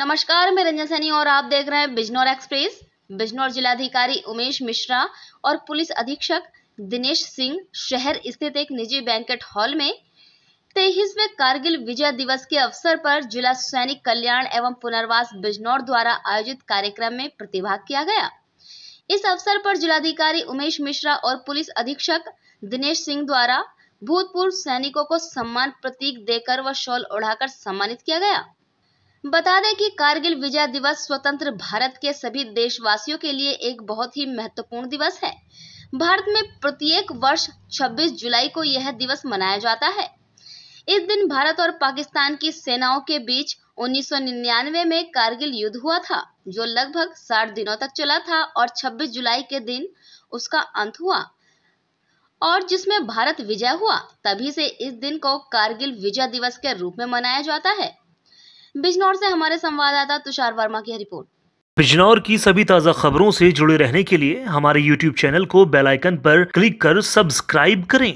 नमस्कार मैं रंजन सैनी और आप देख रहे हैं बिजनौर एक्सप्रेस बिजनौर जिलाधिकारी उमेश मिश्रा और पुलिस अधीक्षक दिनेश सिंह शहर स्थित एक निजी बैंकेट हॉल में तेईसवे कारगिल विजय दिवस के अवसर पर जिला सैनिक कल्याण एवं पुनर्वास बिजनौर द्वारा आयोजित कार्यक्रम में प्रतिभाग किया गया इस अवसर पर जिलाधिकारी उमेश मिश्रा और पुलिस अधीक्षक दिनेश सिंह द्वारा भूतपूर्व सैनिकों को सम्मान प्रतीक देकर व शॉल ओढ़ाकर सम्मानित किया गया बता दें कि कारगिल विजय दिवस स्वतंत्र भारत के सभी देशवासियों के लिए एक बहुत ही महत्वपूर्ण दिवस है भारत में प्रत्येक वर्ष 26 जुलाई को यह दिवस मनाया जाता है इस दिन भारत और पाकिस्तान की सेनाओं के बीच 1999 में कारगिल युद्ध हुआ था जो लगभग साठ दिनों तक चला था और 26 जुलाई के दिन उसका अंत हुआ और जिसमें भारत विजय हुआ तभी से इस दिन को कारगिल विजय दिवस के रूप में मनाया जाता है बिजनौर से हमारे संवाददाता तुषार वर्मा की रिपोर्ट बिजनौर की सभी ताज़ा खबरों से जुड़े रहने के लिए हमारे YouTube चैनल को बेल आइकन पर क्लिक कर सब्सक्राइब करें